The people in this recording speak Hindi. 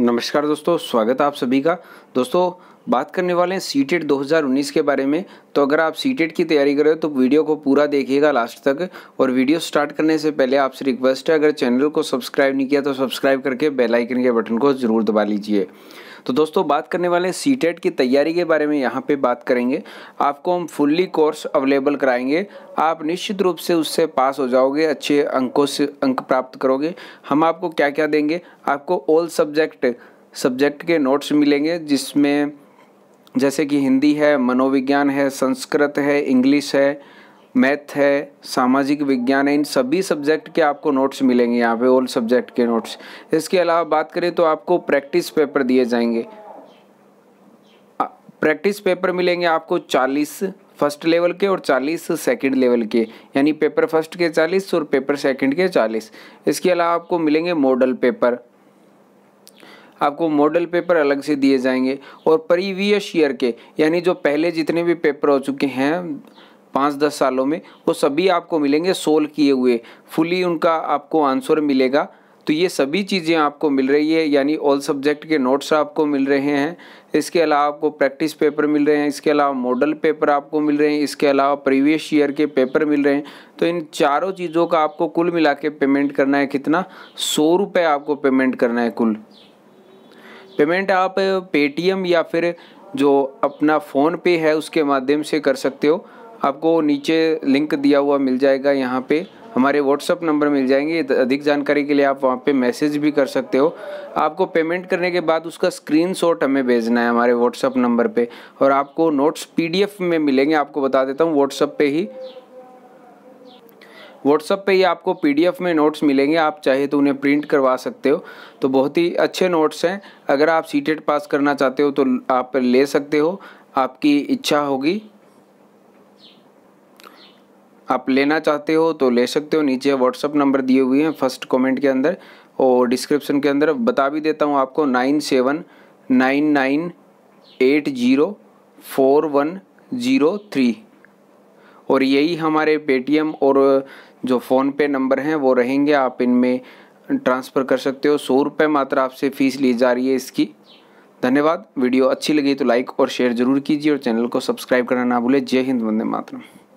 नमस्कार दोस्तों स्वागत है आप सभी का दोस्तों बात करने वाले हैं सी टेट e दो के बारे में तो अगर आप सी टेट e की तैयारी कर रहे हो तो वीडियो को पूरा देखिएगा लास्ट तक और वीडियो स्टार्ट करने से पहले आपसे रिक्वेस्ट है अगर चैनल को सब्सक्राइब नहीं किया तो सब्सक्राइब करके बेल आइकन के बटन को ज़रूर दबा लीजिए तो दोस्तों बात करने वाले सी e की तैयारी के बारे में यहाँ पे बात करेंगे आपको हम फुल्ली कोर्स अवेलेबल कराएंगे आप निश्चित रूप से उससे पास हो जाओगे अच्छे अंकों से अंक प्राप्त करोगे हम आपको क्या क्या देंगे आपको ऑल सब्जेक्ट सब्जेक्ट के नोट्स मिलेंगे जिसमें जैसे कि हिंदी है मनोविज्ञान है संस्कृत है इंग्लिश है मैथ है सामाजिक विज्ञान है इन सभी सब्जेक्ट के आपको नोट्स मिलेंगे यहाँ पे ऑल सब्जेक्ट के नोट्स इसके अलावा बात करें तो आपको प्रैक्टिस पेपर दिए जाएंगे प्रैक्टिस पेपर मिलेंगे आपको चालीस फर्स्ट लेवल के और चालीस सेकंड लेवल के यानी पेपर फर्स्ट के चालीस और पेपर सेकंड के चालीस इसके अलावा आपको मिलेंगे मॉडल पेपर आपको मॉडल पेपर अलग से दिए जाएंगे और प्रीवियस ईयर के यानी जो पहले जितने भी पेपर हो चुके हैं पाँच दस सालों में वो सभी आपको मिलेंगे सोल्व किए हुए फुली उनका आपको आंसर मिलेगा तो ये सभी चीज़ें आपको मिल रही है यानी ऑल सब्जेक्ट के नोट्स आपको मिल रहे हैं इसके अलावा आपको प्रैक्टिस पेपर मिल रहे हैं इसके अलावा मॉडल पेपर आपको मिल रहे हैं इसके अलावा प्रीवियस ईयर के पेपर मिल रहे हैं तो इन चारों चीज़ों का आपको कुल मिला के पेमेंट करना है कितना सौ रुपये आपको पेमेंट करना है कुल पेमेंट आप पेटीएम या फिर जो अपना फ़ोन पे है उसके माध्यम से कर सकते हो आपको नीचे लिंक दिया हुआ मिल जाएगा यहाँ पे हमारे व्हाट्सअप नंबर मिल जाएंगे अधिक जानकारी के लिए आप वहाँ पे मैसेज भी कर सकते हो आपको पेमेंट करने के बाद उसका स्क्रीनशॉट हमें भेजना है हमारे व्हाट्सअप नंबर पे और आपको नोट्स पीडीएफ में मिलेंगे आपको बता देता हूँ व्हाट्सअप पे ही व्हाट्सअप पे ही आपको पीडीएफ में नोट्स मिलेंगे आप चाहे तो उन्हें प्रिंट करवा सकते हो तो बहुत ही अच्छे नोट्स हैं अगर आप सीटेट पास e करना चाहते हो तो आप ले सकते हो आपकी इच्छा होगी आप लेना चाहते हो तो ले सकते हो नीचे व्हाट्सअप नंबर दिए हुए हैं फर्स्ट कमेंट के अंदर और डिस्क्रिप्शन के अंदर बता भी देता हूँ आपको nine seven nine nine eight zero four one zero three और यही हमारे पेटीएम और जो फ़ोनपे नंबर हैं वो रहेंगे आप इनमें ट्रांसफ़र कर सकते हो सौ रुपये मात्र आपसे फ़ीस ली जा रही है इसकी धन्यवाद वीडियो अच्छी लगी तो लाइक और शेयर जरूर कीजिए और चैनल को सब्सक्राइब करना ना भूलें जय हिंद वंदे मातरम